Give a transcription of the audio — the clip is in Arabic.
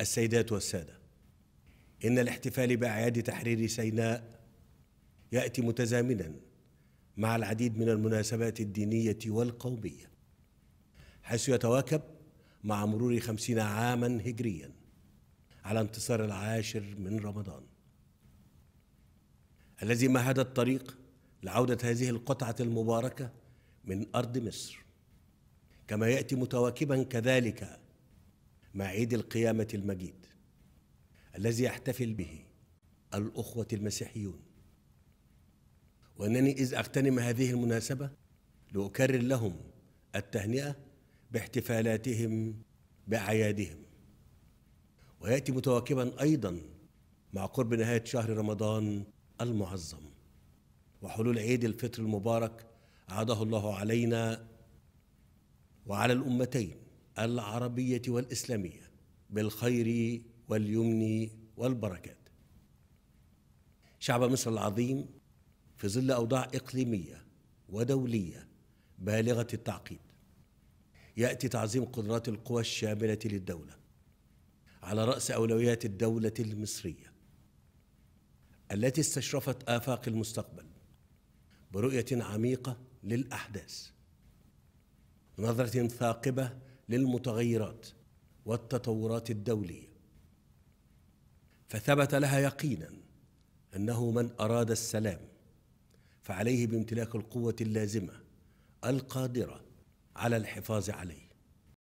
السيدات والسادة إن الاحتفال بأعياد تحرير سيناء يأتي متزامنا مع العديد من المناسبات الدينية والقومية حيث يتواكب مع مرور خمسين عاما هجريا على انتصار العاشر من رمضان الذي مهد الطريق لعودة هذه القطعة المباركة من أرض مصر كما يأتي متواكبا كذلك مع عيد القيامة المجيد الذي يحتفل به الأخوة المسيحيون وأنني إذ أغتنم هذه المناسبة لأكرر لهم التهنئة باحتفالاتهم بأعيادهم ويأتي متواكبا أيضا مع قرب نهاية شهر رمضان المعظم وحلول عيد الفطر المبارك عاده الله علينا وعلى الأمتين العربية والإسلامية بالخير واليمن والبركات شعب مصر العظيم في ظل أوضاع إقليمية ودولية بالغة التعقيد يأتي تعظيم قدرات القوى الشاملة للدولة على رأس أولويات الدولة المصرية التي استشرفت آفاق المستقبل برؤية عميقة للأحداث نظرة ثاقبة للمتغيرات والتطورات الدوليه فثبت لها يقينا انه من اراد السلام فعليه بامتلاك القوه اللازمه القادره على الحفاظ عليه